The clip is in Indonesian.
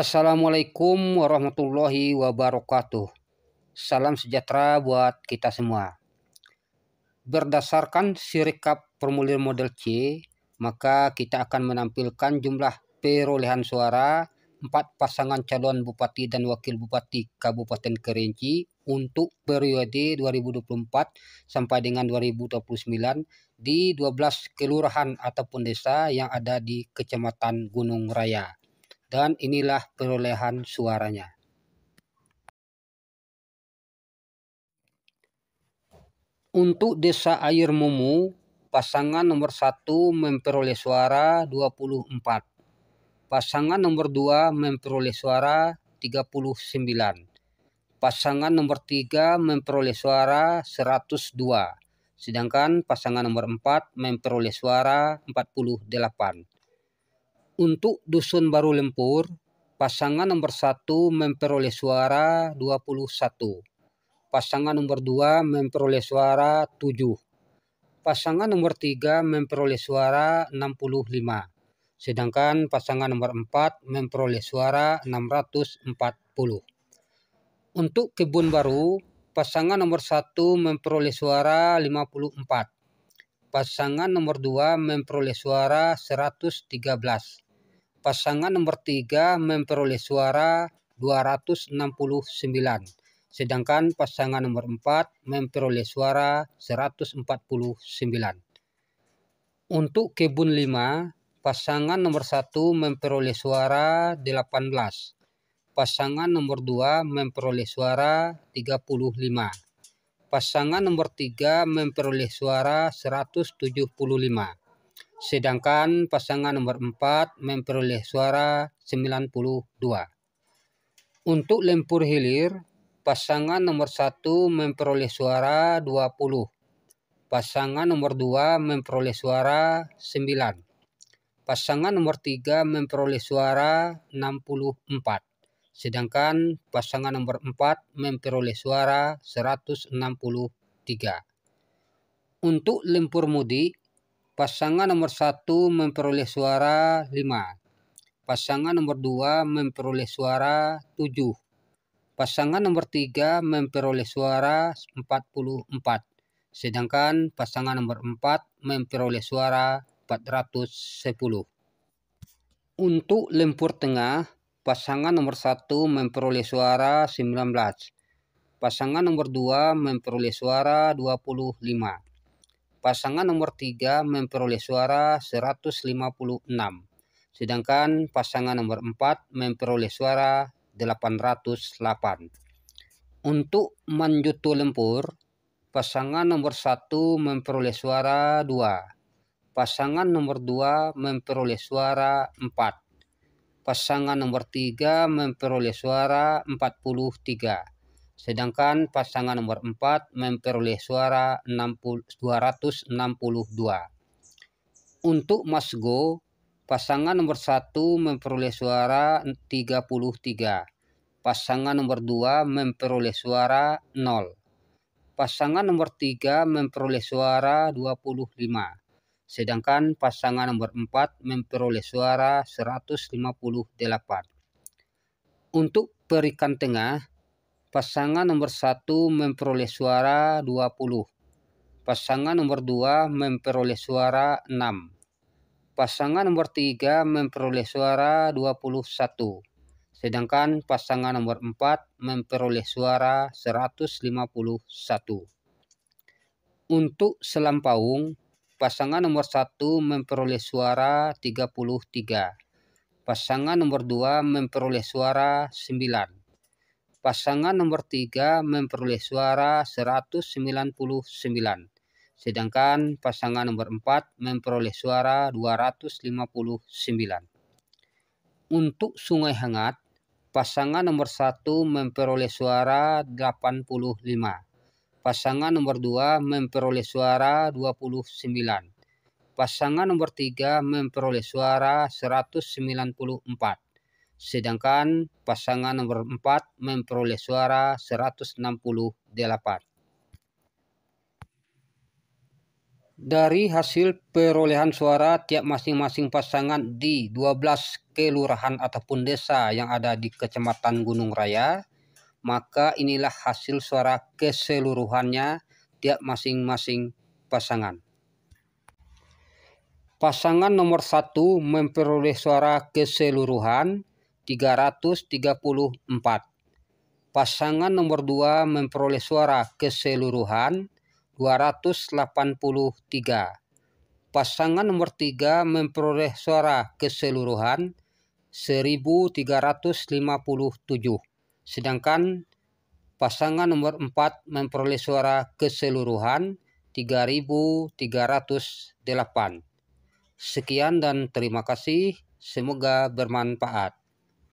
Assalamualaikum warahmatullahi wabarakatuh. Salam sejahtera buat kita semua. Berdasarkan sirikap formulir model C, maka kita akan menampilkan jumlah perolehan suara empat pasangan calon bupati dan wakil bupati Kabupaten Kerinci untuk periode 2024 sampai dengan 2029 di 12 kelurahan ataupun desa yang ada di Kecamatan Gunung Raya. Dan inilah perolehan suaranya. Untuk desa Air Mumu, pasangan nomor satu memperoleh suara 24. Pasangan nomor dua memperoleh suara 39. Pasangan nomor tiga memperoleh suara 102. Sedangkan pasangan nomor empat memperoleh suara 48. Untuk Dusun Baru Lempur, pasangan nomor satu memperoleh suara 21. Pasangan nomor dua memperoleh suara 7. Pasangan nomor tiga memperoleh suara 65. Sedangkan pasangan nomor empat memperoleh suara 640. Untuk Kebun Baru, pasangan nomor satu memperoleh suara 54. Pasangan nomor dua memperoleh suara 113 pasangan nomor 3 memperoleh suara 269, sedangkan pasangan nomor 4 memperoleh suara 149. Untuk kebun 5, pasangan nomor 1 memperoleh suara 18, pasangan nomor 2 memperoleh suara 35. Pasangan nomor 3 memperoleh suara 175 Sedangkan pasangan nomor 4 memperoleh suara 92. Untuk lempur hilir, pasangan nomor 1 memperoleh suara 20. Pasangan nomor 2 memperoleh suara 9. Pasangan nomor 3 memperoleh suara 64. Sedangkan pasangan nomor 4 memperoleh suara 163. Untuk lempur mudik, Pasangan nomor satu memperoleh suara lima. Pasangan nomor dua memperoleh suara tujuh. Pasangan nomor tiga memperoleh suara 44. Sedangkan pasangan nomor empat memperoleh suara sepuluh. Untuk lempur tengah, pasangan nomor satu memperoleh suara 19. Pasangan nomor dua memperoleh suara 25 pasangan nomor 3 memperoleh suara 156, sedangkan pasangan nomor 4 memperoleh suara 808. Untuk Manjuto Lempur, pasangan nomor 1 memperoleh suara 2, pasangan nomor 2 memperoleh suara 4, pasangan nomor 3 memperoleh suara 43 Sedangkan pasangan nomor 4 memperoleh suara 262. Untuk Mas Go, pasangan nomor 1 memperoleh suara 33. Pasangan nomor 2 memperoleh suara 0. Pasangan nomor 3 memperoleh suara 25. Sedangkan pasangan nomor 4 memperoleh suara 158. Untuk perikan tengah, Pasangan nomor 1 memperoleh suara 20. Pasangan nomor 2 memperoleh suara 6. Pasangan nomor 3 memperoleh suara 21. Sedangkan pasangan nomor 4 memperoleh suara 151. Untuk selampaung, pasangan nomor 1 memperoleh suara 33. Pasangan nomor 2 memperoleh suara 9 Pasangan nomor 3 memperoleh suara 199, sedangkan pasangan nomor 4 memperoleh suara 259. Untuk Sungai Hangat, pasangan nomor 1 memperoleh suara 85. Pasangan nomor 2 memperoleh suara 29. Pasangan nomor 3 memperoleh suara 194 sedangkan pasangan nomor 4 memperoleh suara 168. Dari hasil perolehan suara tiap masing-masing pasangan di 12 kelurahan ataupun desa yang ada di Kecamatan Gunung Raya, maka inilah hasil suara keseluruhannya tiap masing-masing pasangan. Pasangan nomor satu memperoleh suara keseluruhan 334. Pasangan nomor 2 memperoleh suara keseluruhan 283. Pasangan nomor 3 memperoleh suara keseluruhan 1357. Sedangkan pasangan nomor 4 memperoleh suara keseluruhan 3308. Sekian dan terima kasih, semoga bermanfaat.